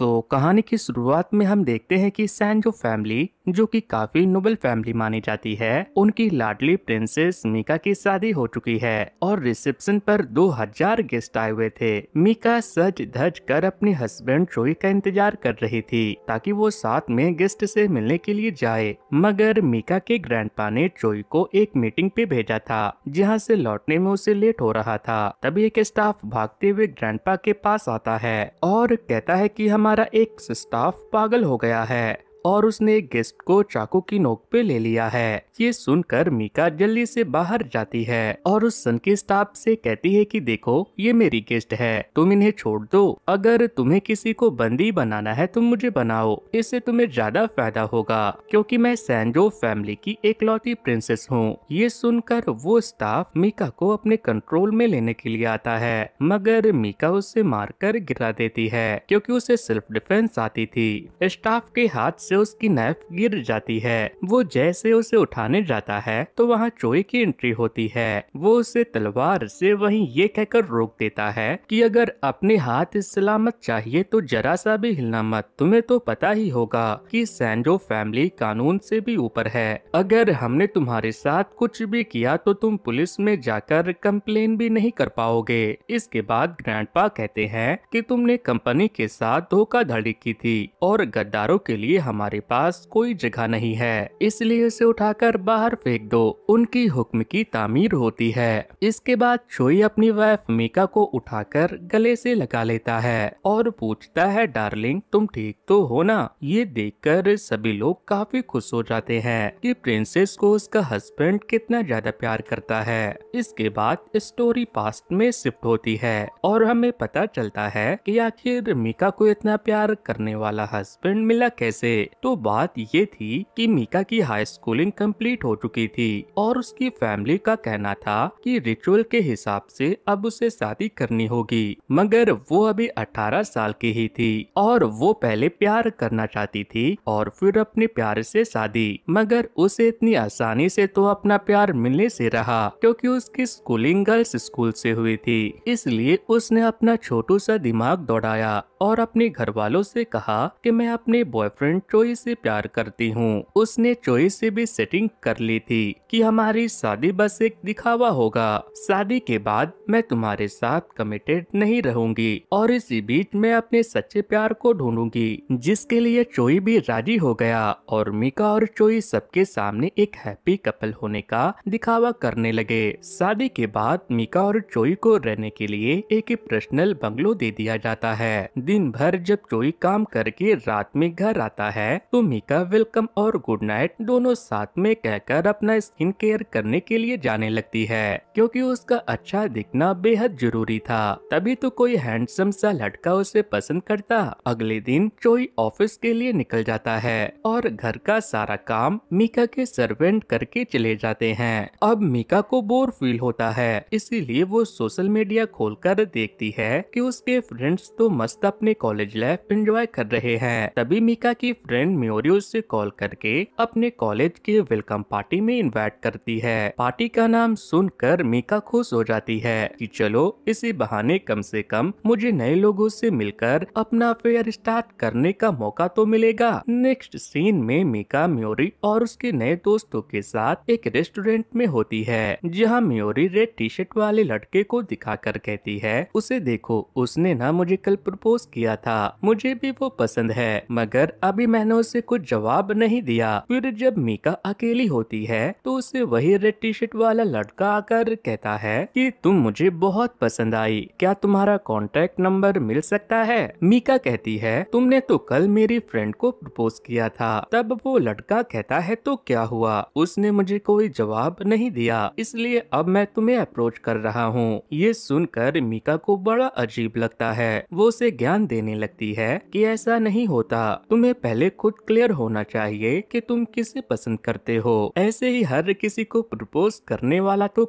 तो कहानी की शुरुआत में हम देखते हैं कि सैंजो फैमिली जो कि काफी नोबल फैमिली मानी जाती है उनकी लाडली प्रिंसेस मीका की शादी हो चुकी है और रिसेप्शन पर 2000 गेस्ट आए हुए थे मीका सज धज कर अपने हस्बैंड चोई का इंतजार कर रही थी ताकि वो साथ में गेस्ट से मिलने के लिए जाए मगर मीका के ग्रैंड ने चोई को एक मीटिंग पे भेजा था जहाँ से लौटने में उसे लेट हो रहा था तभी एक स्टाफ भागते हुए ग्रैंड के पास आता है और कहता है की हमारे हमारा एक स्टाफ पागल हो गया है और उसने गेस्ट को चाकू की नोक पे ले लिया है ये सुनकर मीका जल्दी से बाहर जाती है और उस सन के स्टाफ से कहती है कि देखो ये मेरी गेस्ट है तुम इन्हें छोड़ दो अगर तुम्हें किसी को बंदी बनाना है तुम मुझे बनाओ इससे तुम्हें ज्यादा फायदा होगा क्योंकि मैं सैनजो फैमिली की एकलौती प्रिंसेस हूँ ये सुनकर वो स्टाफ मीका को अपने कंट्रोल में लेने के लिए आता है मगर मीका उसे कर गिरा देती है क्यूँकी उसे सेल्फ डिफेंस आती थी स्टाफ के हाथ से उसकी नाइफ गिर जाती है वो जैसे उसे उठाने जाता है तो वहाँ चोरी की एंट्री होती है वो उसे तलवार से वहीं ये कहकर रोक देता है कि अगर अपने हाथ सलामत चाहिए तो जरा सा भी हिलना मत तुम्हें तो पता ही होगा कि सैंडो फैमिली कानून से भी ऊपर है अगर हमने तुम्हारे साथ कुछ भी किया तो तुम पुलिस में जाकर कंप्लेन भी नहीं कर पाओगे इसके बाद ग्रैंड कहते हैं कि तुमने कंपनी के साथ धोखाधड़ी की थी और गद्दारों के लिए हम हमारे पास कोई जगह नहीं है इसलिए उसे उठाकर बाहर फेंक दो उनकी हुक्म की तामीर होती है इसके बाद चोई अपनी वाइफ मीका को उठाकर गले से लगा लेता है और पूछता है डार्लिंग तुम ठीक तो हो ना ये देखकर सभी लोग काफी खुश हो जाते हैं कि प्रिंसेस को उसका हस्बैंड कितना ज्यादा प्यार करता है इसके बाद स्टोरी पास्ट में शिफ्ट होती है और हमें पता चलता है कि आखिर मीका को इतना प्यार करने वाला हस्बैंड मिला कैसे तो बात ये थी कि मीका की हाई स्कूलिंग कंप्लीट हो चुकी थी और उसकी फैमिली का कहना था कि रिचुअल के हिसाब से अब उसे शादी करनी होगी मगर वो अभी 18 साल की ही थी और वो पहले प्यार करना चाहती थी और फिर अपने प्यार से शादी मगर उसे इतनी आसानी से तो अपना प्यार मिलने से रहा क्योंकि उसकी स्कूलिंग गर्ल्स स्कूल से हुई थी इसलिए उसने अपना छोटू सा दिमाग दौड़ाया और अपने घर वालों से कहा कि मैं अपने बॉयफ्रेंड को चोई से प्यार करती हूँ उसने चोई से भी सेटिंग कर ली थी कि हमारी शादी बस एक दिखावा होगा शादी के बाद मैं तुम्हारे साथ कमिटेड नहीं रहूंगी और इसी बीच मैं अपने सच्चे प्यार को ढूंढूंगी जिसके लिए चोई भी राजी हो गया और मीका और चोई सबके सामने एक हैप्पी कपल होने का दिखावा करने लगे शादी के बाद मीका और चोई को रहने के लिए एक पर्सनल बंगलो दे दिया जाता है दिन भर जब चोई काम करके रात में घर आता है है तो मीका वेलकम और गुड नाइट दोनों साथ में कहकर अपना स्किन केयर करने के लिए जाने लगती है क्योंकि उसका अच्छा दिखना बेहद जरूरी था तभी तो कोई हैंडसम सा लड़का उसे पसंद करता अगले दिन चोई ऑफिस के लिए निकल जाता है और घर का सारा काम मीका के सर्वेंट करके चले जाते हैं अब मीका को बोर फील होता है इसीलिए वो सोशल मीडिया खोलकर देखती है कि उसके फ्रेंड्स तो मस्त अपने कॉलेज लाइफ एंजॉय कर रहे हैं तभी मीका की फ्रेंड फ्रेंड म्योरियो से कॉल करके अपने कॉलेज के वेलकम पार्टी में इनवाइट करती है पार्टी का नाम सुनकर मीका खुश हो जाती है कि चलो इसी बहाने कम से कम मुझे नए लोगों से मिलकर अपना अफेयर स्टार्ट करने का मौका तो मिलेगा नेक्स्ट सीन में मीका म्योरी और उसके नए दोस्तों के साथ एक रेस्टोरेंट में होती है जहाँ म्योरी रेड टी शर्ट वाले लड़के को दिखा कर कहती है उसे देखो उसने ना मुझे कल प्रपोज किया था मुझे भी वो पसंद है मगर अभी मैंने ने उसे कुछ जवाब नहीं दिया फिर जब मीका अकेली होती है तो उसे वही रेड टी शर्ट वाला लड़का आकर कहता है कि तुम मुझे बहुत पसंद आई क्या तुम्हारा कॉन्टेक्ट नंबर मिल सकता है मीका कहती है तुमने तो कल मेरी फ्रेंड को प्रपोज किया था तब वो लड़का कहता है तो क्या हुआ उसने मुझे कोई जवाब नहीं दिया इसलिए अब मैं तुम्हें अप्रोच कर रहा हूँ ये सुनकर मीका को बड़ा अजीब लगता है वो उसे ज्ञान देने लगती है कि ऐसा नहीं होता तुम्हें पहले खुद क्लियर होना चाहिए कि तुम किसे पसंद करते हो ऐसे ही हर किसी को प्रपोज करने वाला तो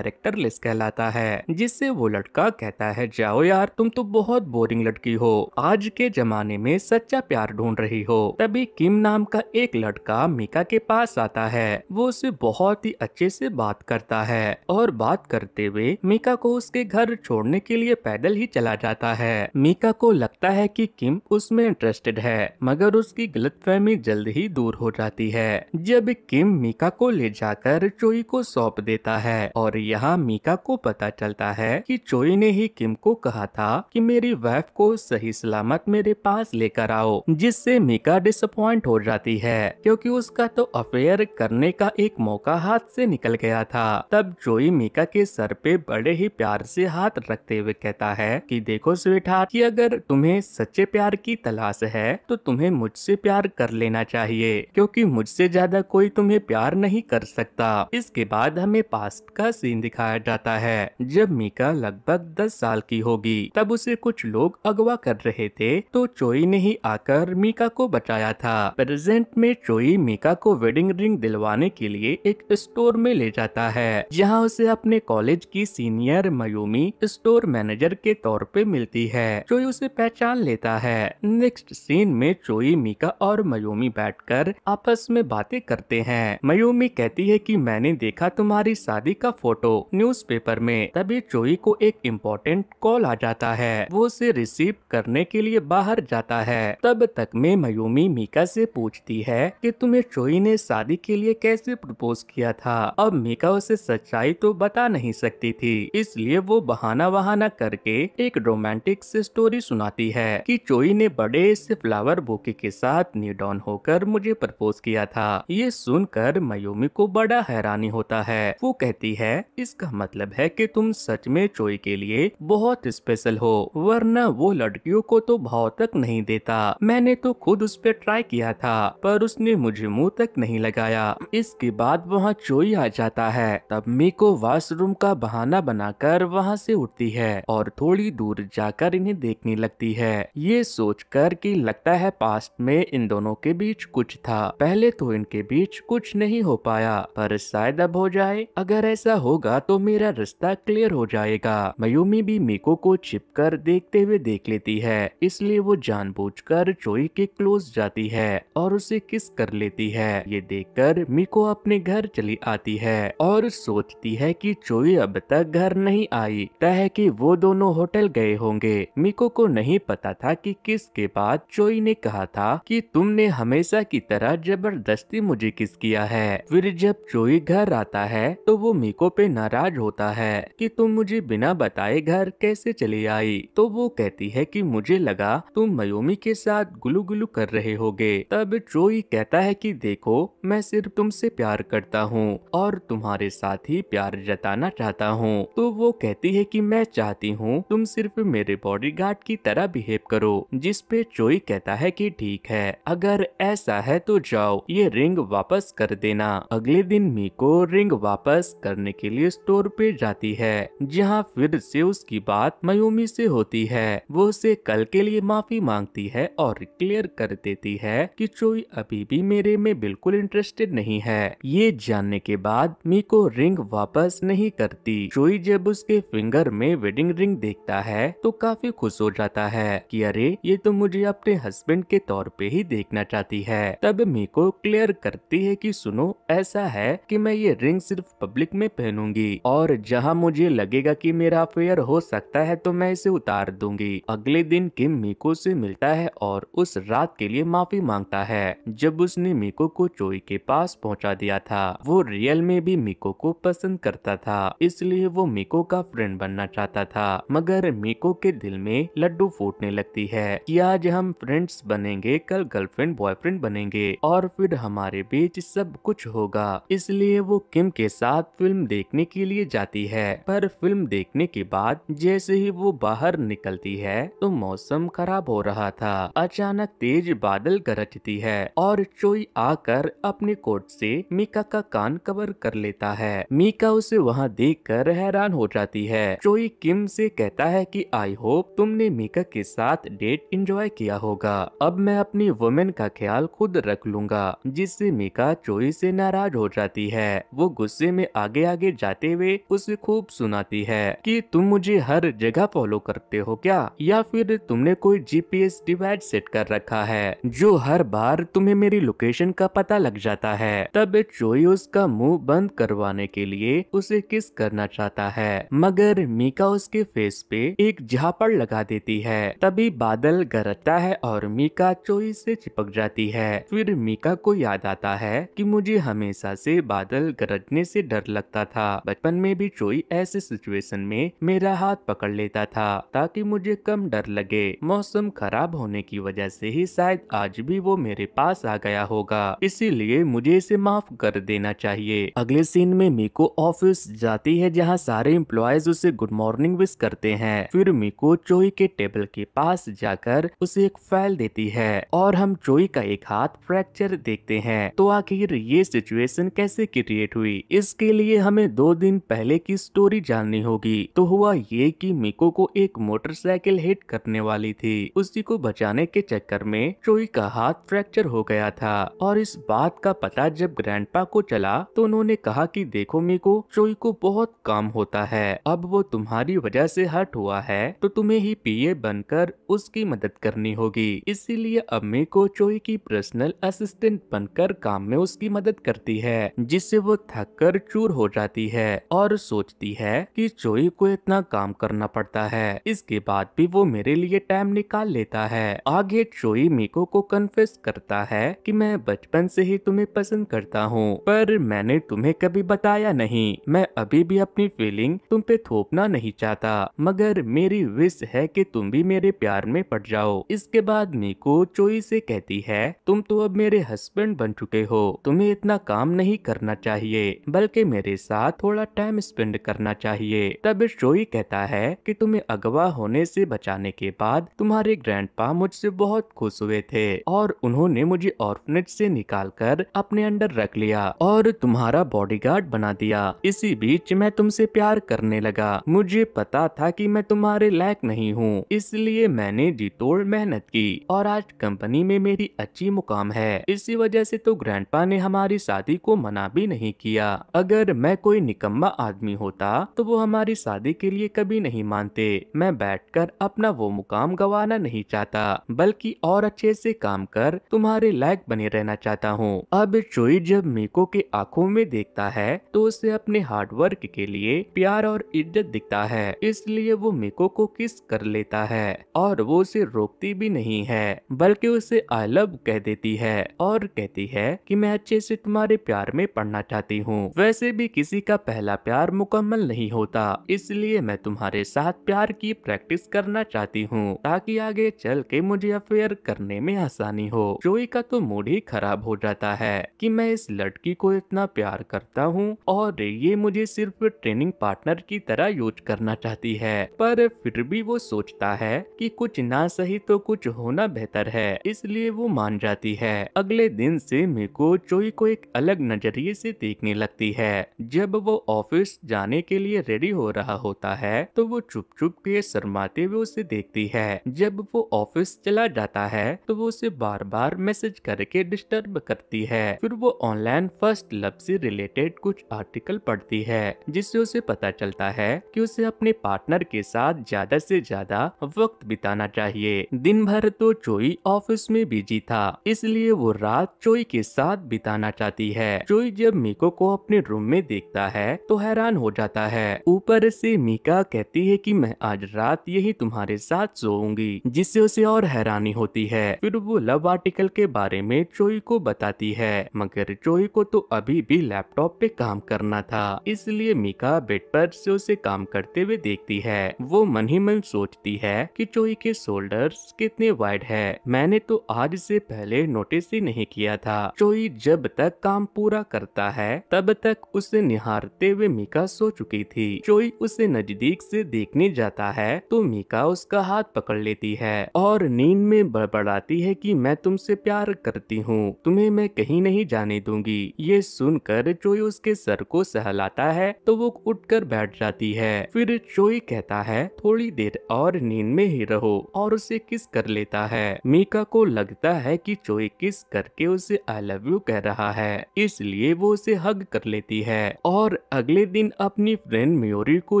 लेस कहलाता है जिससे वो लड़का कहता है जाओ यार तुम तो बहुत बोरिंग लड़की हो आज के जमाने में सच्चा प्यार ढूंढ रही हो तभी किम नाम का एक लड़का मीका के पास आता है वो उसे बहुत ही अच्छे से बात करता है और बात करते हुए मीका को उसके घर छोड़ने के लिए पैदल ही चला जाता है मीका को लगता है कि किम उसमें इंटरेस्टेड है मगर उसकी गलत गलतफहमी जल्द ही दूर हो जाती है जब किम मीका को ले जाकर चोई को सौंप देता है और यहाँ मीका को पता चलता है कि चोई ने ही किम को कहा था कि मेरी वाइफ को सही सलामत मेरे पास लेकर आओ जिससे मीका डिसअपॉइंट हो जाती है क्योंकि उसका तो अफेयर करने का एक मौका हाथ से निकल गया था तब चोई मीका के सर पे बड़े ही प्यार से हाथ रखते हुए कहता है कि देखो स्वीट हार्ट की अगर तुम्हें सच्चे प्यार की तलाश है तो तुम्हें मुझसे प्यार प्यार कर लेना चाहिए क्योंकि मुझसे ज्यादा कोई तुम्हें प्यार नहीं कर सकता इसके बाद हमें पास्ट का सीन दिखाया जाता है जब मीका लगभग दस साल की होगी तब उसे कुछ लोग अगवा कर रहे थे तो चोई ने ही आकर मीका को बचाया था प्रेजेंट में चोई मीका को वेडिंग रिंग दिलवाने के लिए एक स्टोर में ले जाता है जहाँ उसे अपने कॉलेज की सीनियर मयूमी स्टोर मैनेजर के तौर पे मिलती है चोई उसे पहचान लेता है नेक्स्ट सीन में चोई मीका और और मयूमी बैठकर आपस में बातें करते हैं मयूमी कहती है कि मैंने देखा तुम्हारी शादी का फोटो न्यूज़पेपर में तभी चोई को एक इम्पोर्टेंट कॉल आ जाता है वो उसे रिसीव करने के लिए बाहर जाता है तब तक में मयूमी मीका से पूछती है कि तुम्हें चोई ने शादी के लिए कैसे प्रपोज किया था अब मीका उसे सच्चाई तो बता नहीं सकती थी इसलिए वो बहाना बहाना करके एक रोमांटिक स्टोरी सुनाती है कि चोई ने बड़े से फ्लावर बुके के साथ डॉन होकर मुझे प्रपोज किया था ये सुनकर मयूमी को बड़ा हैरानी होता है वो कहती है इसका मतलब है कि तुम सच में चोई के लिए बहुत स्पेशल हो वरना वो लड़कियों को तो भाव तक नहीं देता मैंने तो खुद उस पर ट्राई किया था पर उसने मुझे मुंह तक नहीं लगाया इसके बाद वहाँ चोई आ जाता है तब मी को वॉशरूम का बहाना बनाकर वहाँ से उठती है और थोड़ी दूर जाकर इन्हें देखने लगती है ये सोचकर कि लगता है पास्ट में इन दोनों के बीच कुछ था पहले तो इनके बीच कुछ नहीं हो पाया पर शायद अब हो जाए अगर ऐसा होगा तो मेरा रास्ता क्लियर हो जाएगा मयूमी भी मीको को छिप देखते हुए देख लेती है इसलिए वो जान चोई के क्लोज जाती है और उसे किस कर लेती है ये देख मीको अपने घर चली आती है और सोचती है कि चोई अब तक घर नहीं आई तह कि वो दोनों होटल गए होंगे मीको को नहीं पता था कि किसके बाद चोई ने कहा था कि तुम तुमने हमेशा की तरह जबरदस्ती मुझे किस किया है फिर जब चोई घर आता है तो वो मीको पे नाराज होता है कि तुम मुझे बिना बताए घर कैसे चली आई तो वो कहती है कि मुझे लगा तुम मयोमी के साथ गुलू गुलू कर रहे होगे तब चोई कहता है कि देखो मैं सिर्फ तुमसे प्यार करता हूँ और तुम्हारे साथ ही प्यार जताना चाहता हूँ तो वो कहती है की मैं चाहती हूँ तुम सिर्फ मेरे बॉडी की तरह बिहेव करो जिसपे चोई कहता है की ठीक है अगर ऐसा है तो जाओ ये रिंग वापस कर देना अगले दिन मीको रिंग वापस करने के लिए स्टोर पे जाती है जहाँ फिर से उसकी बात मयूमी से होती है वो उसे कल के लिए माफी मांगती है और क्लियर कर देती है कि चोई अभी भी मेरे में बिल्कुल इंटरेस्टेड नहीं है ये जानने के बाद मीको रिंग वापस नहीं करती चोई जब उसके फिंगर में वेडिंग रिंग देखता है तो काफी खुश हो जाता है की अरे ये तो मुझे अपने हस्बैंड के तौर पे ही देख देखना चाहती है तब मीको क्लियर करती है कि सुनो ऐसा है कि मैं ये रिंग सिर्फ पब्लिक में पहनूंगी और जहाँ मुझे लगेगा कि मेरा अफेयर हो सकता है तो मैं इसे उतार दूंगी अगले दिन किम मीको से मिलता है और उस रात के लिए माफी मांगता है जब उसने मीको को चोई के पास पहुँचा दिया था वो रियल में भी मीको को पसंद करता था इसलिए वो मीको का फ्रेंड बनना चाहता था मगर मीको के दिल में लड्डू फूटने लगती है कि आज हम फ्रेंड्स बनेंगे कल गर्ल गर्लफ्रेंड बॉयफ्रेंड बनेंगे और फिर हमारे बीच सब कुछ होगा इसलिए वो किम के साथ फिल्म देखने के लिए जाती है पर फिल्म देखने के बाद जैसे ही वो बाहर निकलती है तो मौसम खराब हो रहा था अचानक तेज बादल गरजती है और चोई आकर अपने कोट से मीका का कान कवर कर लेता है मीका उसे वहाँ देख कर हैरान हो जाती है चोई किम से कहता है कि आई होप तुमने मीका के साथ डेट एंजॉय किया होगा अब मैं अपनी वो डोमेन का ख्याल खुद रख लूंगा जिससे मीका चोरी से नाराज हो जाती है वो गुस्से में आगे आगे जाते हुए उसे खूब सुनाती है कि तुम मुझे हर जगह फॉलो करते हो क्या या फिर तुमने कोई जीपीएस डिवाइस सेट कर रखा है जो हर बार तुम्हें मेरी लोकेशन का पता लग जाता है तब चोरी उसका मुंह बंद करवाने के लिए उसे किस करना चाहता है मगर मीका उसके फेस पे एक झापड़ लगा देती है तभी बादल गरजता है और मीका चोरी से चिपक जाती है फिर मीका को याद आता है कि मुझे हमेशा से बादल गरजने से डर लगता था बचपन में भी चोई ऐसे सिचुएशन में मेरा हाथ पकड़ लेता था ताकि मुझे कम डर लगे मौसम खराब होने की वजह से ही शायद आज भी वो मेरे पास आ गया होगा इसीलिए मुझे इसे माफ कर देना चाहिए अगले सीन में मीको ऑफिस जाती है जहाँ सारे इम्प्लॉयज उसे गुड मॉर्निंग विश करते हैं फिर मीको चोई के टेबल के पास जाकर उसे एक फाइल देती है और हम हम जोई का एक हाथ फ्रैक्चर देखते हैं तो आखिर ये सिचुएशन कैसे क्रिएट हुई इसके लिए हमें दो दिन पहले की स्टोरी जाननी होगी तो हुआ ये कि मिको को एक मोटरसाइकिल हिट करने वाली थी उसी को बचाने के चक्कर में चोई का हाथ फ्रैक्चर हो गया था और इस बात का पता जब ग्रैंड को चला तो उन्होंने कहा की देखो मिको चोई को बहुत काम होता है अब वो तुम्हारी वजह ऐसी हर्ट हुआ है तो तुम्हे ही पीए बनकर उसकी मदद करनी होगी इसीलिए अम्मी को चोई की पर्सनल असिस्टेंट बनकर काम में उसकी मदद करती है जिससे वो थक कर चूर हो जाती है और सोचती है कि चोई को इतना काम करना पड़ता है इसके बाद भी वो मेरे लिए टाइम निकाल लेता है आगे चोई मीको को कन्फेस करता है कि मैं बचपन से ही तुम्हें पसंद करता हूँ पर मैंने तुम्हें कभी बताया नहीं मैं अभी भी अपनी फीलिंग तुम पे थोपना नहीं चाहता मगर मेरी विश है की तुम भी मेरे प्यार में पड़ जाओ इसके बाद मीको चोई ऐसी कहती है तुम तो अब मेरे हस्बैंड बन चुके हो तुम्हें इतना काम नहीं करना चाहिए बल्कि मेरे साथ थोड़ा टाइम स्पेंड करना चाहिए तब शोई कहता है कि तुम्हें अगवा होने से बचाने के बाद तुम्हारे ग्रैंडपा मुझसे बहुत खुश हुए थे और उन्होंने मुझे ऑर्फनेज से कर अपने अंडर रख लिया और तुम्हारा गार्ड बना दिया इसी बीच मैं तुमसे प्यार करने लगा मुझे पता था कि मैं तुम्हारे लायक नहीं हूँ इसलिए मैंने जी मेहनत की और आज कंपनी में मेरी अच्छी मुकाम है इसी वजह से तो ग्रैंडपा ने हमारी शादी को मना भी नहीं किया अगर मैं कोई निकम्मा आदमी होता तो वो हमारी शादी के लिए कभी नहीं मानते मैं बैठकर अपना वो मुकाम गंवाना नहीं चाहता बल्कि और अच्छे से काम कर तुम्हारे लायक बने रहना चाहता हूँ अब चोई जब मीको के आंखों में देखता है तो उसे अपने हार्डवर्क के लिए प्यार और इज्जत दिखता है इसलिए वो मीको को किस कर लेता है और वो उसे रोकती भी नहीं है बल्कि उसे आई लव कह देती है और कहती है कि मैं अच्छे से तुम्हारे प्यार में पढ़ना चाहती हूँ वैसे भी किसी का पहला प्यार मुकम्मल नहीं होता इसलिए मैं तुम्हारे साथ प्यार की प्रैक्टिस करना चाहती हूँ ताकि आगे चल के मुझे अफेयर करने में आसानी हो जोई का तो मूड ही खराब हो जाता है कि मैं इस लड़की को इतना प्यार करता हूँ और ये मुझे सिर्फ ट्रेनिंग पार्टनर की तरह यूज करना चाहती है पर फिर भी वो सोचता है कि कुछ ना सही तो कुछ होना बेहतर है इसलिए लिए वो मान जाती है अगले दिन से मिको चोई को एक अलग नजरिए से देखने लगती है जब वो ऑफिस जाने के लिए रेडी हो रहा होता है तो वो चुप चुप के शर्माते हुए उसे देखती है जब वो ऑफिस चला जाता है तो वो उसे बार बार मैसेज करके डिस्टर्ब करती है फिर वो ऑनलाइन फर्स्ट लव से रिलेटेड कुछ आर्टिकल पढ़ती है जिससे उसे पता चलता है कि उसे अपने पार्टनर के साथ ज्यादा से ज्यादा वक्त बिताना चाहिए दिन भर तो चोई ऑफिस में बिजी था इसलिए वो रात चोई के साथ बिताना चाहती है चोई जब मीको को अपने रूम में देखता है तो हैरान हो जाता है ऊपर से मीका कहती है कि मैं आज रात यही तुम्हारे साथ सोऊंगी जिससे उसे और हैरानी होती है फिर वो लव आर्टिकल के बारे में चोई को बताती है मगर चोई को तो अभी भी लैपटॉप पे काम करना था इसलिए मीका बेड पर से उसे काम करते हुए देखती है वो मन ही मन सोचती है कि चोई के शोल्डर कितने वाइड है मैंने तो आज से पहले नोटिस ही नहीं किया था चोई जब तक काम पूरा करता है तब तक उसे निहारते हुए मीका सो चुकी थी चोई उसे नजदीक से देखने जाता है तो मीका उसका हाथ पकड़ लेती है और नींद में बड़बड़ाती है कि मैं तुमसे प्यार करती हूँ तुम्हें मैं कहीं नहीं जाने दूंगी ये सुनकर चोई उसके सर को सहलाता है तो वो उठ बैठ जाती है फिर चोई कहता है थोड़ी देर और नींद में ही रहो और उसे किस कर लेता है मीका को लग लगता है कि चोई किस करके उसे आई लव यू कह रहा है इसलिए वो उसे हग कर लेती है और अगले दिन अपनी फ्रेंड म्योरी को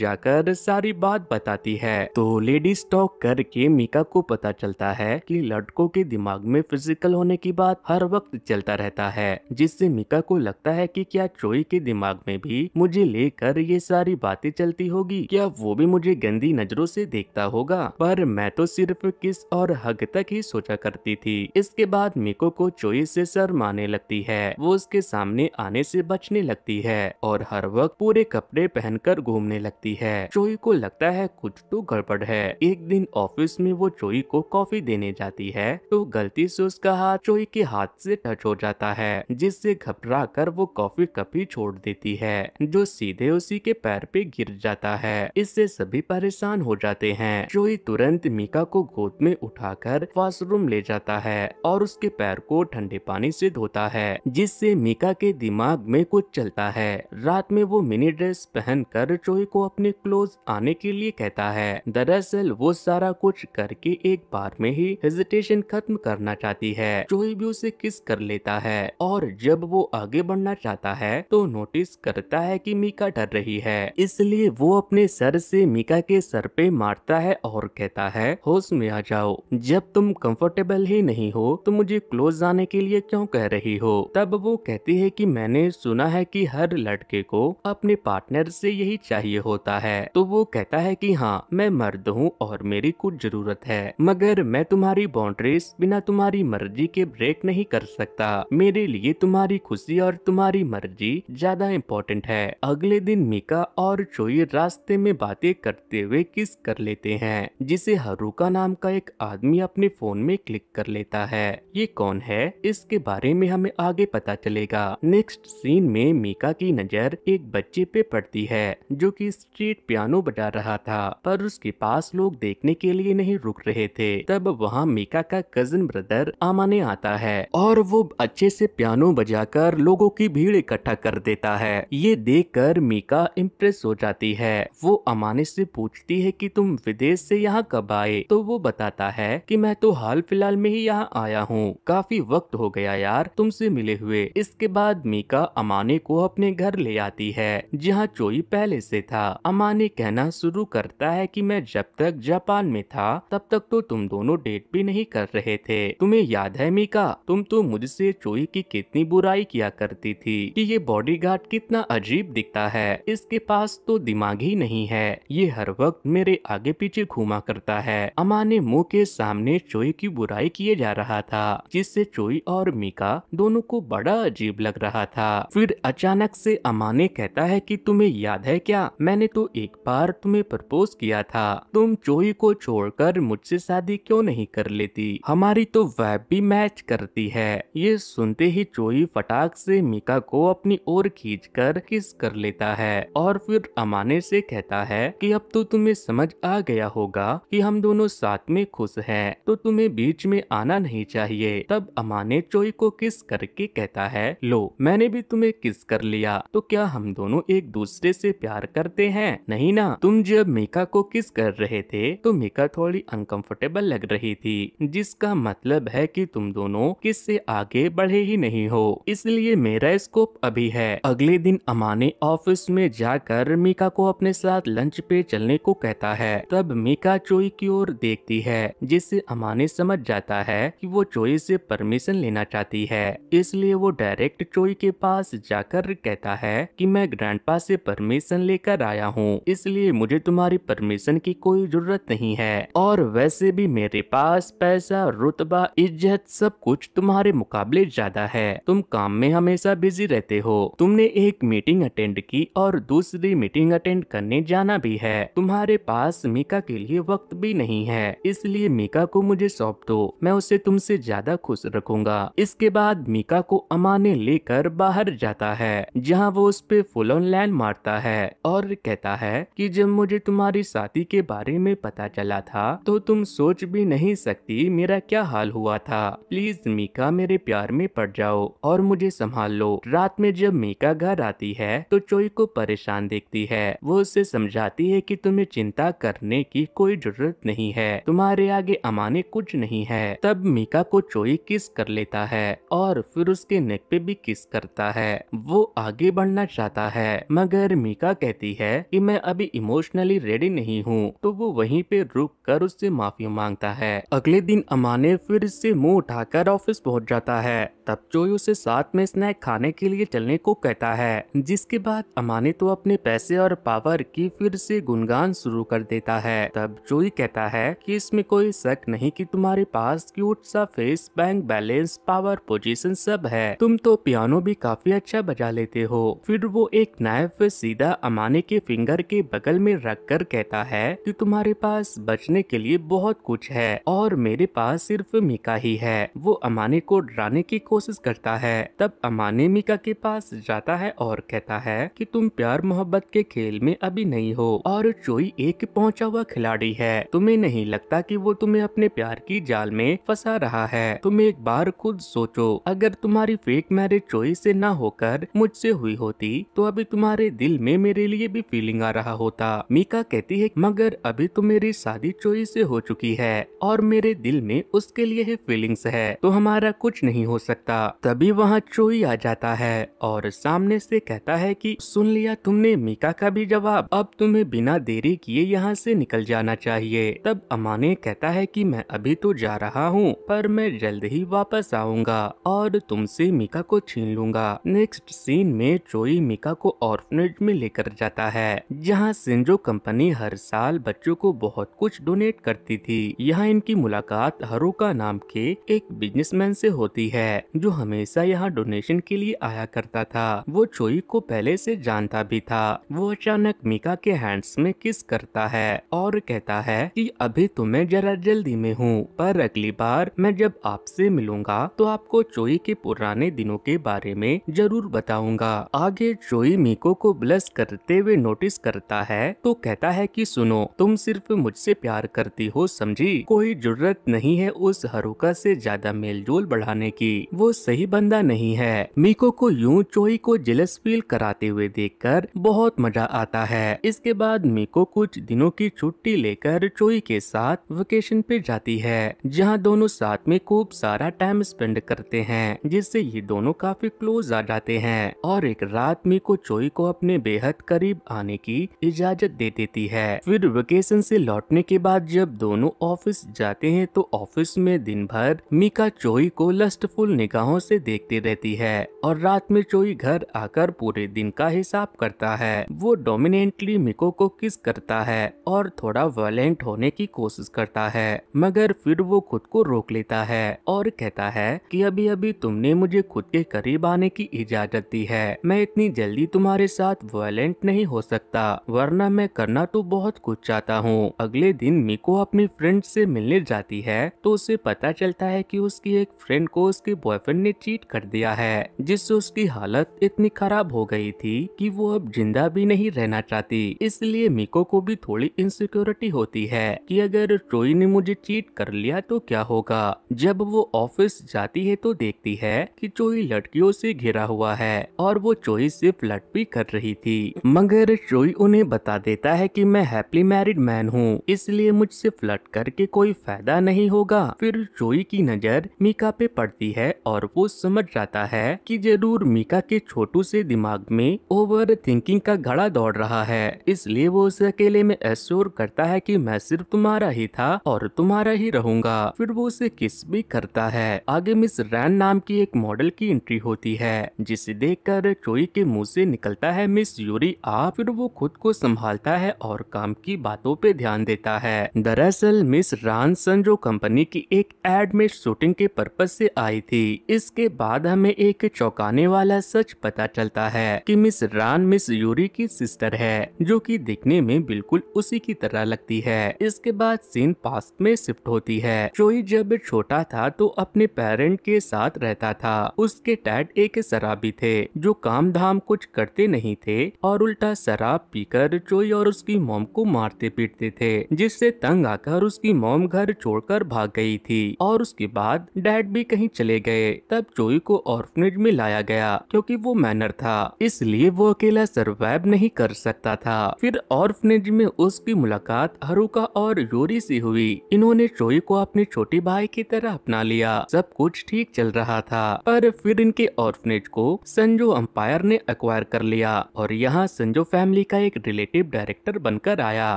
जाकर सारी बात बताती है तो लेडीज टॉक करके मीका को पता चलता है कि लड़कों के दिमाग में फिजिकल होने की बात हर वक्त चलता रहता है जिससे मीका को लगता है कि क्या चोई के दिमाग में भी मुझे लेकर ये सारी बातें चलती होगी क्या वो भी मुझे गंदी नजरों से देखता होगा पर मैं तो सिर्फ किस और हग तक ही सोचा करती थी इसके बाद मिको को चोई से शर्माने लगती है वो उसके सामने आने से बचने लगती है और हर वक्त पूरे कपड़े पहनकर घूमने लगती है चोई को लगता है कुछ तो गड़बड़ है एक दिन ऑफिस में वो चोई को कॉफी देने जाती है तो गलती से उसका हाथ चोई के हाथ से टच हो जाता है जिससे घबरा कर वो कॉफी कपी छोड़ देती है जो सीधे उसी के पैर पे गिर जाता है इससे सभी परेशान हो जाते हैं चोई तुरंत मीका को गोद में उठाकर वॉशरूम ले जाता करता है और उसके पैर को ठंडे पानी से धोता है जिससे मीका के दिमाग में कुछ चलता है रात में वो मिनी ड्रेस पहन कर चोई को अपने क्लोज आने के लिए कहता है दरअसल वो सारा कुछ करके एक बार में ही हेजिटेशन खत्म करना चाहती है चोई भी उसे किस कर लेता है और जब वो आगे बढ़ना चाहता है तो नोटिस करता है की मीका डर रही है इसलिए वो अपने सर से मीका के सर पे मारता है और कहता है होश में आ जाओ जब तुम कंफर्टेबल ही भी नहीं हो तो मुझे क्लोज जाने के लिए क्यों कह रही हो तब वो कहती है कि मैंने सुना है कि हर लड़के को अपने पार्टनर से यही चाहिए होता है तो वो कहता है कि हाँ मैं मर्द हूँ और मेरी कुछ जरूरत है मगर मैं तुम्हारी बाउंड्रीज बिना तुम्हारी मर्जी के ब्रेक नहीं कर सकता मेरे लिए तुम्हारी खुशी और तुम्हारी मर्जी ज्यादा इम्पोर्टेंट है अगले दिन मीका और चोई रास्ते में बातें करते हुए किस कर लेते हैं जिसे हरुका नाम का एक आदमी अपने फोन में क्लिक कर लेता है ये कौन है इसके बारे में हमें आगे पता चलेगा नेक्स्ट सीन में मीका की नजर एक बच्चे पे पड़ती है जो कि स्ट्रीट पियानो बजा रहा था पर उसके पास लोग देखने के लिए नहीं रुक रहे थे तब वहाँ मीका का कजन ब्रदर आमाने आता है और वो अच्छे से पियानो बजाकर लोगों की भीड़ इकट्ठा कर देता है ये देखकर मीका इम्प्रेस हो जाती है वो अमाने से पूछती है कि तुम विदेश से यहाँ कब आए तो वो बताता है कि मैं तो हाल फिलहाल में ही अभी यहाँ आया हूँ काफी वक्त हो गया यार तुमसे मिले हुए इसके बाद मीका अमाने को अपने घर ले आती है जहाँ चोई पहले से था अमाने कहना शुरू करता है कि मैं जब तक जापान में था तब तक तो तुम दोनों डेट भी नहीं कर रहे थे तुम्हें याद है मीका तुम तो मुझसे चोई की कितनी बुराई किया करती थी कि ये बॉडी कितना अजीब दिखता है इसके पास तो दिमाग ही नहीं है ये हर वक्त मेरे आगे पीछे घूमा करता है अमाने मुँह के सामने चोई की बुराई की किए जा रहा था जिससे चोई और मीका दोनों को बड़ा अजीब लग रहा था फिर अचानक से अमाने कहता है कि तुम्हें याद है क्या मैंने तो एक बार तुम्हें प्रपोज किया था तुम चोई को छोड़कर मुझसे शादी क्यों नहीं कर लेती हमारी तो वह भी मैच करती है ये सुनते ही चोई फटाक से मीका को अपनी ओर कर किस कर लेता है और फिर अमाने से कहता है कि अब तो तुम्हें समझ आ गया होगा कि हम दोनों साथ में खुश हैं तो तुम्हें बीच में आना नहीं चाहिए तब अमा ने चोई को किस करके कहता है लो मैंने भी तुम्हें किस कर लिया तो क्या हम दोनों एक दूसरे से प्यार करते हैं नहीं ना तुम जब मीका को किस कर रहे थे तो मीका थोड़ी अनकंफर्टेबल लग रही थी जिसका मतलब है कि तुम दोनों किस से आगे बढ़े ही नहीं हो इसलिए मेरा स्कोप अभी है अगले दिन अमाने ऑफिस में जाकर मीका को अपने साथ लंच पे चलने को कहता है तब मीका चोई की ओर देखती है जिससे अमाने समझ जाता कहता है कि वो चोई से परमिशन लेना चाहती है इसलिए वो डायरेक्ट चोई के पास जाकर कहता है कि मैं ग्रैंडपा से परमिशन लेकर आया हूँ इसलिए मुझे तुम्हारी परमिशन की कोई जरूरत नहीं है और वैसे भी मेरे पास पैसा रुतबा इज्जत सब कुछ तुम्हारे मुकाबले ज्यादा है तुम काम में हमेशा बिजी रहते हो तुमने एक मीटिंग अटेंड की और दूसरी मीटिंग अटेंड करने जाना भी है तुम्हारे पास मीका के लिए वक्त भी नहीं है इसलिए मीका को मुझे सौंप दो मैं मैं उसे तुमसे ज्यादा खुश रखूंगा इसके बाद मीका को अमाने लेकर बाहर जाता है जहाँ वो उस पर फुल ऑन लैंड मारता है और कहता है कि जब मुझे तुम्हारी साथी के बारे में पता चला था तो तुम सोच भी नहीं सकती मेरा क्या हाल हुआ था प्लीज मीका मेरे प्यार में पड़ जाओ और मुझे संभाल लो रात में जब मीका घर आती है तो चोई को परेशान देखती है वो उसे समझाती है कि तुम्हें चिंता करने की कोई जरूरत नहीं है तुम्हारे आगे अमाने कुछ नहीं है तब मीका को चोई किस कर लेता है और फिर उसके नेक पे भी किस करता है वो आगे बढ़ना चाहता है मगर मीका कहती है कि मैं अभी इमोशनली रेडी नहीं हूँ तो वो वहीं पे रुक कर उससे माफी मांगता है अगले दिन अमाने फिर इससे मुंह उठाकर ऑफिस पहुँच जाता है तब चोई उसे साथ में स्नैक खाने के लिए चलने को कहता है जिसके बाद अमाने तो अपने पैसे और पावर की फिर से गुनगान शुरू कर देता है तब चोई कहता है कि इसमें कोई शक नहीं कि तुम्हारे पास क्यूट सा face bank balance power position सब है तुम तो पियानो भी काफी अच्छा बजा लेते हो फिर वो एक नाइफ सीधा अमाने के फिंगर के बगल में रख कर कहता है कि तुम्हारे पास बचने के लिए बहुत कुछ है और मेरे पास सिर्फ मिका ही है वो अमाने को डराने की कोशिश करता है तब अमाने मिका के पास जाता है और कहता है कि तुम प्यार मोहब्बत के खेल में अभी नहीं हो और चोई एक पहुंचा हुआ खिलाड़ी है तुम्हें नहीं लगता कि वो तुम्हें अपने प्यार की जाल में फंसा रहा है तुम एक बार खुद सोचो अगर तुम्हारी फेक मैरिज चोरी से ना होकर मुझसे हुई होती तो अभी तुम्हारे दिल में मेरे लिए भी फीलिंग आ रहा होता मीका कहती है मगर अभी तो मेरी शादी चोरी से हो चुकी है और मेरे दिल में उसके लिए ही फीलिंग्स है तो हमारा कुछ नहीं हो सकता तभी वहाँ चोई आ जाता है और सामने से कहता है कि सुन लिया तुमने मीका का भी जवाब अब तुम्हें बिना देरी किए यहाँ से निकल जाना चाहिए तब अमाने कहता है कि मैं अभी तो जा रहा हूँ पर मैं जल्द ही वापस आऊंगा और तुमसे मिका को छीन लूंगा नेक्स्ट सीन में चोई मिका को ऑर्फनेज में लेकर जाता है जहाँ सिंजो कंपनी हर साल बच्चों को बहुत कुछ डोनेट करती थी यहाँ इनकी मुलाकात हरोका नाम के एक बिजनेसमैन से होती है जो हमेशा यहाँ डोनेशन के लिए आया करता था वो चोई को पहले से जानता भी था वो अचानक मिका के हैंड्स में किस करता है और कहता है कि अभी तुम्हें तो जरा जल्दी में हूँ पर अगली बार मैं जब आपसे मिलूंगा तो आपको चोई के पुराने दिनों के बारे में जरूर बताऊंगा आगे चोई मीको को ब्लस करते हुए नोटिस करता है तो कहता है कि सुनो तुम सिर्फ मुझसे प्यार करती हो समझी कोई जरूरत नहीं है उस हरुका से ज्यादा मेलजोल बढ़ाने की वो सही बंदा नहीं है मीको को यूँ चोई को जिलस फील कराते हुए कर बहुत मजा आता है इसके बाद मीको कुछ दिनों की छुट्टी लेकर चोई के साथ वेकेशन पे जाती है जहाँ दोनों साथ में खूब सारा टाइम स्पेंड करते हैं जिससे ये दोनों काफी क्लोज आ जाते हैं और एक रात में को चोई को अपने बेहद करीब आने की इजाजत दे देती है फिर वेकेशन से लौटने के बाद जब दोनों ऑफिस जाते हैं तो ऑफिस में दिन भर मीका चोई को लस्टफुल निगाहों से देखती रहती है और रात में चोई घर आकर पूरे दिन का हिसाब करता है वो डोमिनेंटली मिको को किस करता है और थोड़ा वायलेंट होने की कोशिश करता है मगर फिर वो खुद को रोक लेता है और कहता है कि अभी अभी तुमने मुझे खुद के करीब आने की इजाजत दी है मैं इतनी जल्दी तुम्हारे साथ वायलेंट नहीं हो सकता वरना मैं करना तो बहुत कुछ चाहता हूँ अगले दिन मीको अपनी फ्रेंड से मिलने जाती है तो उसे पता चलता है कि उसकी एक फ्रेंड को उसके बॉयफ्रेंड ने चीट कर दिया है जिससे उसकी हालत इतनी खराब हो गई थी कि वो अब जिंदा भी नहीं रहना चाहती इसलिए मीको को भी थोड़ी इनसिक्योरिटी होती है कि अगर ट्रोई ने मुझे चीट कर लिया तो क्या होगा जब वो ऑफिस जाती है तो देखती है कि चोई लड़कियों से घिरा हुआ है और वो चोई से फ्लट भी कर रही थी मगर चोई उन्हें बता देता है कि मैं हैप्पी मैरिड मैन हूँ इसलिए मुझसे फ्लट करके कोई फायदा नहीं होगा फिर चोई की नजर मीका पे पड़ती है और वो समझ जाता है की जरूर मीका के छोटू से दिमाग में ओवर थिंकिंग का घड़ा दौड़ रहा है इसलिए वो उसे अकेले में एश्योर करता है कि मैं सिर्फ तुम्हारा ही था और तुम्हारा ही रहूंगा फिर वो उसे किस भी करता है आगे मिस रैन नाम की एक मॉडल की एंट्री होती है जिसे देखकर चोई के मुंह से निकलता है मिस यूरी आ फिर वो खुद को संभालता है और काम की बातों पे ध्यान देता है दरअसल मिस रानसन जो कंपनी की एक एड में शूटिंग के पर्पज से आई थी इसके बाद हमें एक चौंकाने वाला सच पता चलता है कि मिस रान मिस यूरी की सिस्टर है जो कि दिखने में बिल्कुल उसी की तरह लगती है इसके बाद सीन पास्ट में शिफ्ट होती है चोई जब छोटा था तो अपने पेरेंट के साथ रहता था उसके डैड एक शराबी थे जो काम धाम कुछ करते नहीं थे और उल्टा शराब पीकर चोई और उसकी मोम को मारते पीटते थे जिससे तंग आकर उसकी मोम घर छोड़कर भाग गई थी और उसके बाद डैड भी कहीं चले गए तब चोई को ऑर्फनेज में लाया गया क्योंकि वो मैनर था इसलिए वो अकेला सर्वाइव नहीं कर सकता था फिर ऑर्फनेज में उसकी मुलाकात हरुका और योरी से हुई इन्होंने चोई को अपने छोटे छोटी भाई की तरह अपना लिया सब कुछ ठीक चल रहा था पर फिर इनके ऑर्फनेज को संजो अंपायर ने अक्वायर कर लिया और यहाँ संजो फैमिली का एक रिलेटिव डायरेक्टर बनकर आया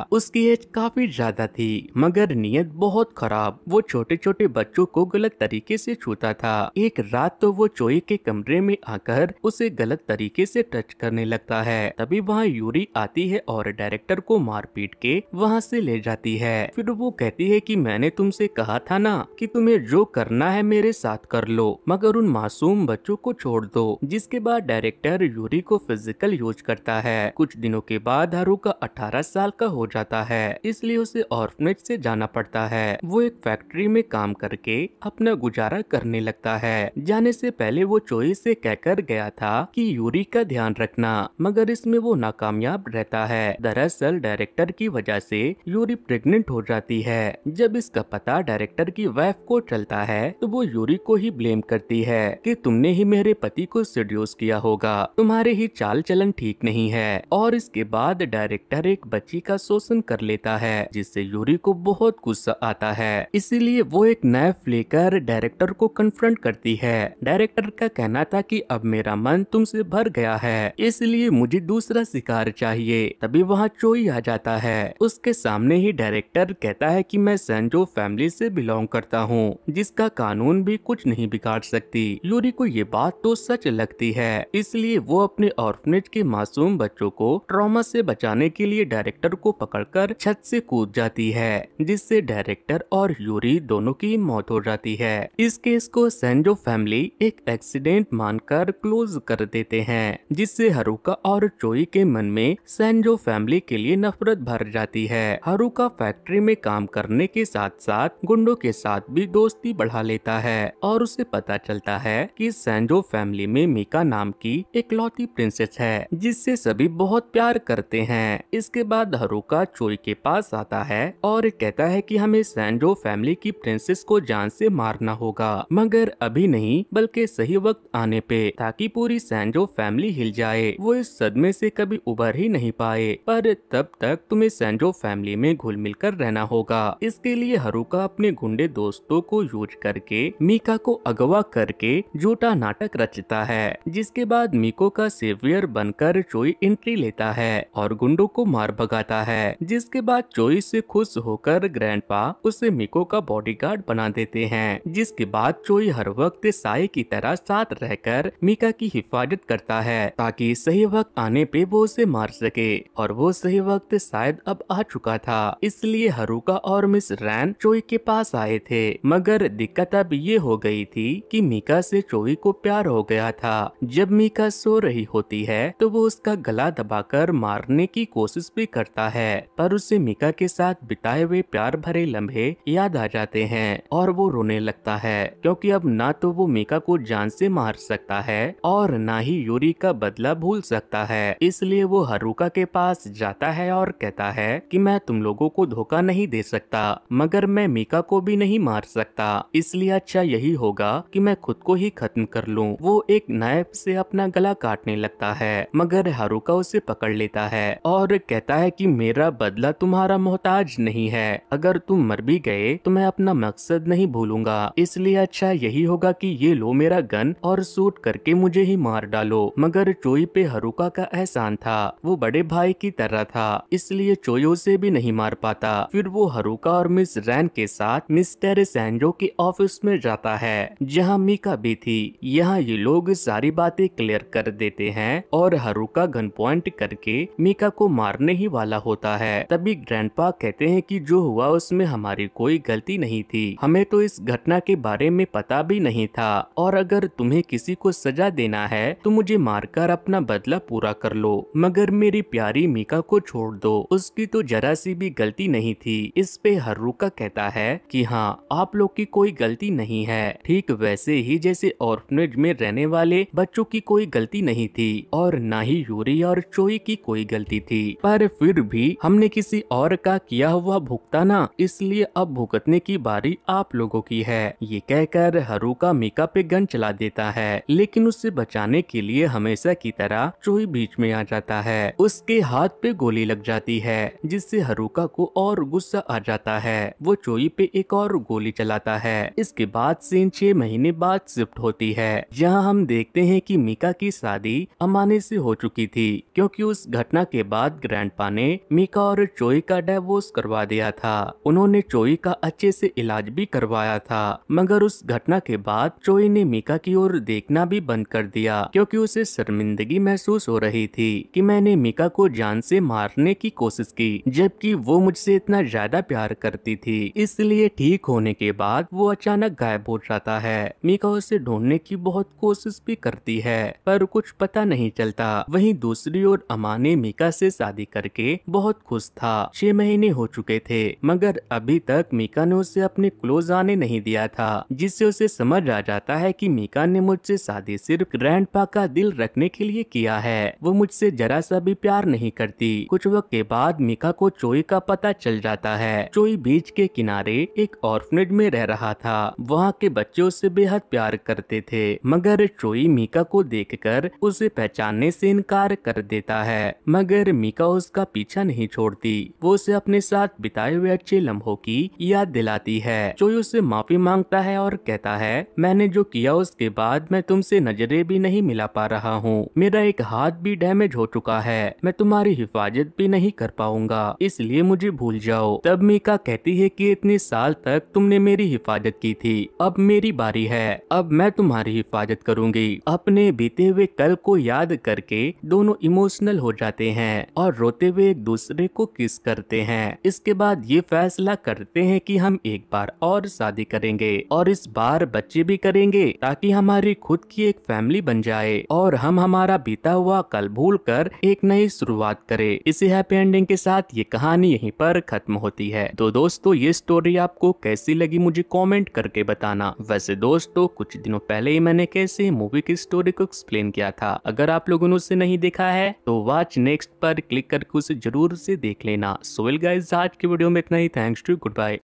उसकी एज काफी ज्यादा थी मगर नियत बहुत खराब वो छोटे छोटे बच्चों को गलत तरीके से छूता था एक रात तो वो चोई के कमरे में आकर उसे गलत तरीके से टच करने लगता है तभी वहाँ यूरी आती है और डायरेक्टर को मारपीट के वहाँ से ले जाती है फिर वो कहती है कि मैंने तुमसे कहा था कहना कि तुम्हें जो करना है मेरे साथ कर लो मगर उन मासूम बच्चों को छोड़ दो जिसके बाद डायरेक्टर यूरी को फिजिकल यूज करता है कुछ दिनों के बाद का अठारह साल का हो जाता है इसलिए उसे ऑर्फनेज से जाना पड़ता है वो एक फैक्ट्री में काम करके अपना गुजारा करने लगता है जाने से पहले वो चोई से कहकर गया था कि यूरी का ध्यान रखना मगर इसमें वो नाकामयाब रहता है दरअसल डायरेक्टर की वजह से यूरी प्रेग्नेंट हो जाती है जब इसका पता डायरेक्टर की वैफ को चलता है तो वो यूरी को ही ब्लेम करती है कि तुमने ही मेरे पति को सड्यूस किया होगा तुम्हारे ही चाल चलन ठीक नहीं है और इसके बाद डायरेक्टर एक बच्ची का शोषण कर लेता है जिससे यूरी को बहुत गुस्सा आता है इसीलिए वो एक नैफ लेकर डायरेक्टर को कन्फ्रंट करती है डायरेक्टर का कहना था की अब मेरा मन तुम भर गया है इसलिए मुझे दूसरा शिकार चाहिए तभी वहाँ चोई आ जाता है उसके सामने ही डायरेक्टर कहता है कि मैं संजो फैमिली से बिलोंग बिलोंग करता हूँ जिसका कानून भी कुछ नहीं बिगाड़ सकती यूरी को ये बात तो सच लगती है इसलिए वो अपने ऑर्फनेज के मासूम बच्चों को ट्रॉमा से बचाने के लिए डायरेक्टर को पकड़कर छत से कूद जाती है जिससे डायरेक्टर और यूरी दोनों की मौत हो जाती है इस केस को सेंजो फैमिली एक एक्सीडेंट मानकर क्लोज कर देते हैं जिससे हरुका और चोई के मन में सेंजो फैमिली के लिए नफरत भर जाती है हरुका फैक्ट्री में काम करने के साथ साथ गुंडों के साथ भी दोस्ती बढ़ा लेता है और उसे पता चलता है कि सैंजो फैमिली में मीका नाम की इकलौती प्रिंसेस है जिससे सभी बहुत प्यार करते हैं इसके बाद हरुका चोरी के पास आता है और कहता है कि हमें सैंजो फैमिली की प्रिंसेस को जान से मारना होगा मगर अभी नहीं बल्कि सही वक्त आने पे ताकि पूरी सैंजो फैमिली हिल जाए वो इस सदमे से कभी उभर ही नहीं पाए पर तब तक तुम्हें सैंजो फैमिली में घुल मिल कर रहना होगा इसके लिए हरुका अपने गुण गुंडे दोस्तों को यूज करके मीका को अगवा करके झूठा नाटक रचता है जिसके बाद मीको का सेवियर बनकर चोई एंट्री लेता है और गुंडों को मार भगाता है जिसके बाद चोई से खुश होकर ग्रैंडपा उसे मीको का बॉडीगार्ड बना देते हैं जिसके बाद चोई हर वक्त साय की तरह साथ रहकर मीका की हिफाजत करता है ताकि सही वक्त आने पे वो उसे मार सके और वो सही वक्त शायद अब आ चुका था इसलिए हरुका और मिस रैन चोई के पास आ आए थे मगर दिक्कत अब ये हो गई थी कि मीका से चोई को प्यार हो गया था जब मीका सो रही होती है तो वो उसका गला दबाकर मारने की कोशिश भी करता है पर उसे मीका के साथ बिताए हुए प्यार भरे लम्हे याद आ जाते हैं और वो रोने लगता है क्योंकि अब ना तो वो मीका को जान से मार सकता है और ना ही यूरी का बदला भूल सकता है इसलिए वो हरुका के पास जाता है और कहता है कि मैं तुम लोगों को धोखा नहीं दे सकता मगर मैं मीका को भी कोई नहीं मार सकता इसलिए अच्छा यही होगा कि मैं खुद को ही खत्म कर लूं। वो एक नायब से अपना गला काटने लगता है मगर हारुका उसे पकड़ लेता है और कहता है कि मेरा बदला तुम्हारा मोहताज नहीं है अगर तुम मर भी गए तो मैं अपना मकसद नहीं भूलूंगा इसलिए अच्छा यही होगा की ये लो मेरा गन और सूट करके मुझे ही मार डालो मगर चोई पे हरुका का एहसान था वो बड़े भाई की तरह था इसलिए चोयो से भी नहीं मार पाता फिर वो हरुका और मिस रैन के साथ मिस मिस्टर टेरेसेंड्रो के ऑफिस में जाता है जहाँ मीका भी थी यहाँ ये लोग सारी बातें क्लियर कर देते हैं और हरुका गन पॉइंट करके मीका को मारने ही वाला होता है तभी ग्रैंड कहते हैं की जो हुआ उसमें हमारी कोई गलती नहीं थी हमें तो इस घटना के बारे में पता भी नहीं था और अगर तुम्हें किसी को सजा देना है तो मुझे मारकर अपना बदला पूरा कर लो मगर मेरी प्यारी मीका को छोड़ दो उसकी तो जरा सी भी गलती नहीं थी इस पे हर्रुका कहता है कि हाँ हाँ आप लोग की कोई गलती नहीं है ठीक वैसे ही जैसे ऑर्फनेज में रहने वाले बच्चों की कोई गलती नहीं थी और न ही यूरी और चोई की कोई गलती थी पर फिर भी हमने किसी और का किया हुआ भुगताना इसलिए अब भुगतने की बारी आप लोगों की है ये कहकर हरुका मीका पे गन चला देता है लेकिन उससे बचाने के लिए हमेशा की तरह चोई बीच में आ जाता है उसके हाथ पे गोली लग जाती है जिससे हरुका को और गुस्सा आ जाता है वो चोई पे एक और और गोली चलाता है इसके बाद सीन छह महीने बाद शिफ्ट होती है यहाँ हम देखते हैं कि मीका की शादी अमाने से हो चुकी थी क्योंकि उस घटना के बाद ग्रैंडपा ने मीका और चोई का डेवोर्स करवा दिया था उन्होंने चोई का अच्छे से इलाज भी करवाया था मगर उस घटना के बाद चोई ने मीका की ओर देखना भी बंद कर दिया क्योंकि उसे शर्मिंदगी महसूस हो रही थी कि मैंने मीका को जान से मारने की कोशिश की जबकि वो मुझसे इतना ज्यादा प्यार करती थी इसलिए ठीक ठीक होने के बाद वो अचानक गायब हो जाता है मीका उसे ढूंढने की बहुत कोशिश भी करती है पर कुछ पता नहीं चलता वहीं दूसरी ओर अमा ने मीका से शादी करके बहुत खुश था छह महीने हो चुके थे मगर अभी तक मीका ने उसे अपने क्लोज आने नहीं दिया था जिससे उसे समझ आ जाता है कि मीका ने मुझसे शादी सिर्फ ग्रैंड का दिल रखने के लिए किया है वो मुझसे जरा सा भी प्यार नहीं करती कुछ वक्त के बाद मीका को चोई का पता चल जाता है चोई बीच के किनारे एक ऑर्फनेज में रह रहा था वहाँ के बच्चे से बेहद प्यार करते थे मगर ट्रोई मीका को देखकर उसे पहचानने से इनकार कर देता है मगर मीका उसका पीछा नहीं छोड़ती वो उसे अपने साथ बिताए हुए अच्छे लम्हों की याद दिलाती है चोई उसे माफी मांगता है और कहता है मैंने जो किया उसके बाद मैं तुमसे नजरे भी नहीं मिला पा रहा हूँ मेरा एक हाथ भी डैमेज हो चुका है मैं तुम्हारी हिफाजत भी नहीं कर पाऊंगा इसलिए मुझे भूल जाओ तब मीका कहती है कि इतने साल तक तुमने मेरी हिफाजत की थी अब मेरी बारी है अब मैं तुम्हारी हिफाजत करूंगी अपने बीते हुए कल को याद करके दोनों इमोशनल हो जाते हैं और रोते हुए एक दूसरे को किस करते हैं इसके बाद ये फैसला करते हैं कि हम एक बार और शादी करेंगे और इस बार बच्चे भी करेंगे ताकि हमारी खुद की एक फैमिली बन जाए और हम हमारा बीता हुआ कल भूल कर एक नई शुरुआत करें इसी हैप्पी एंडिंग के साथ ये कहानी यहीं पर खत्म होती है तो दोस्तों ये स्टोरी आपको कैसी लगी मुझे कॉमेंट करके बताना वैसे दोस्तों कुछ दिनों पहले ही मैंने कैसे मूवी की स्टोरी को एक्सप्लेन किया था अगर आप लोगों ने उसे नहीं देखा है तो वॉच नेक्स्ट पर क्लिक करके उसे जरूर से देख लेना सोल गाइज आज की वीडियो में इतना ही थैंक्स टू गुड बाय